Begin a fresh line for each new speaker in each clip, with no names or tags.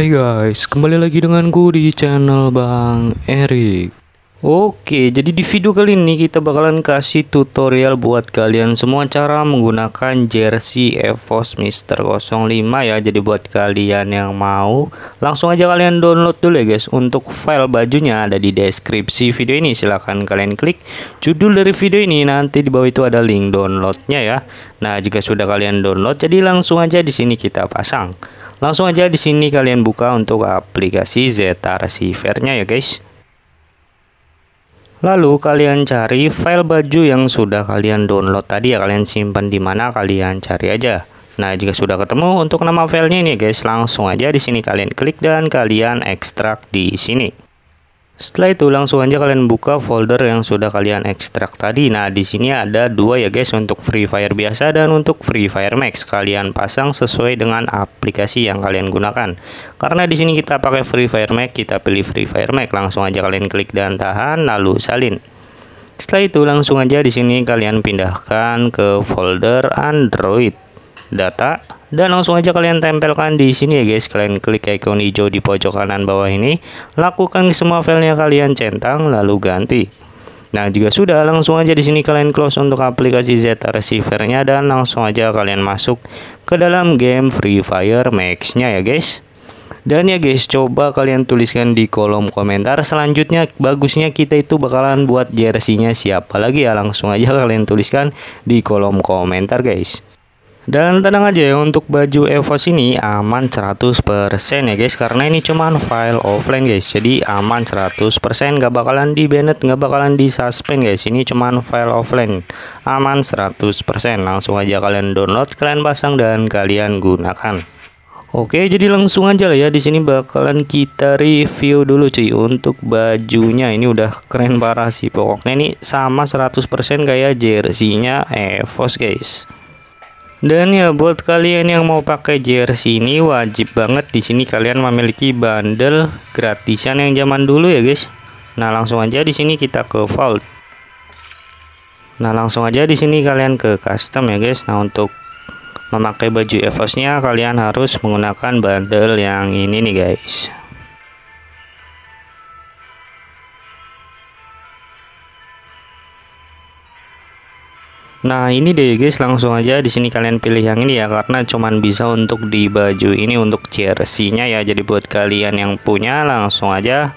Hai guys, kembali lagi denganku di channel Bang Erik Oke, jadi di video kali ini kita bakalan kasih tutorial buat kalian semua cara menggunakan jersey EVOS Mister 05 ya. Jadi buat kalian yang mau, langsung aja kalian download dulu ya guys. Untuk file bajunya ada di deskripsi video ini. Silahkan kalian klik judul dari video ini. Nanti di bawah itu ada link downloadnya ya. Nah, jika sudah kalian download, jadi langsung aja di sini kita pasang. Langsung aja di sini kalian buka untuk aplikasi Zeta Receiver-nya ya guys. Lalu kalian cari file baju yang sudah kalian download tadi ya kalian simpan di mana kalian cari aja. Nah, jika sudah ketemu untuk nama filenya ini guys, langsung aja di sini kalian klik dan kalian ekstrak di sini. Setelah itu langsung aja kalian buka folder yang sudah kalian ekstrak tadi. Nah, di sini ada dua ya guys untuk Free Fire biasa dan untuk Free Fire Max. Kalian pasang sesuai dengan aplikasi yang kalian gunakan. Karena di sini kita pakai Free Fire Max, kita pilih Free Fire Max. Langsung aja kalian klik dan tahan lalu salin. Setelah itu langsung aja di sini kalian pindahkan ke folder Android data dan langsung aja kalian tempelkan di sini ya guys kalian klik icon hijau di pojok kanan bawah ini lakukan semua filenya kalian centang lalu ganti Nah, jika sudah, langsung aja di sini kalian close untuk aplikasi Z receiver dan langsung aja kalian masuk ke dalam game Free Fire Max-nya ya, guys. Dan ya guys, coba kalian tuliskan di kolom komentar selanjutnya bagusnya kita itu bakalan buat jersey-nya siapa lagi ya. Langsung aja kalian tuliskan di kolom komentar, guys. Dan tenang aja ya untuk baju EVOS ini aman 100% ya guys Karena ini cuman file offline guys Jadi aman 100% gak bakalan di banned gak bakalan di suspend guys Ini cuman file offline Aman 100% langsung aja kalian download kalian pasang dan kalian gunakan Oke, jadi langsung aja lah ya. Di sini bakalan kita review dulu cuy untuk bajunya. Ini udah keren parah sih pokoknya ini sama 100% kayak jersinya EVOS guys. Dan ya buat kalian yang mau pakai jersey ini wajib banget di sini kalian memiliki bundle gratisan yang zaman dulu ya guys. Nah langsung aja di sini kita ke vault. Nah langsung aja di sini kalian ke custom ya guys. Nah untuk memakai baju evosnya kalian harus menggunakan bundle yang ini nih guys. Nah ini deh guys langsung aja di sini kalian pilih yang ini ya karena cuman bisa untuk di baju ini untuk jersey-nya ya jadi buat kalian yang punya langsung aja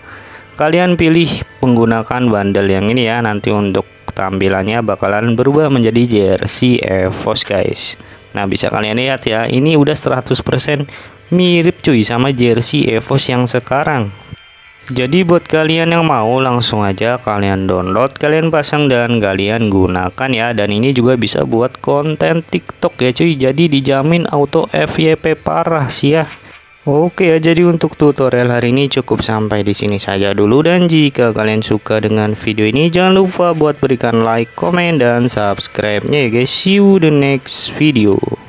kalian pilih menggunakan bandel yang ini ya nanti untuk tampilannya bakalan berubah menjadi jersey EVOS guys Nah bisa kalian lihat ya ini udah 100% mirip cuy sama jersey EVOS yang sekarang jadi buat kalian yang mau langsung aja kalian download, kalian pasang dan kalian gunakan ya. Dan ini juga bisa buat konten TikTok ya cuy. Jadi dijamin auto FYP parah sih ya. Oke ya, jadi untuk tutorial hari ini cukup sampai di sini saja dulu dan jika kalian suka dengan video ini jangan lupa buat berikan like, komen dan subscribe-nya ya guys. See you the next video.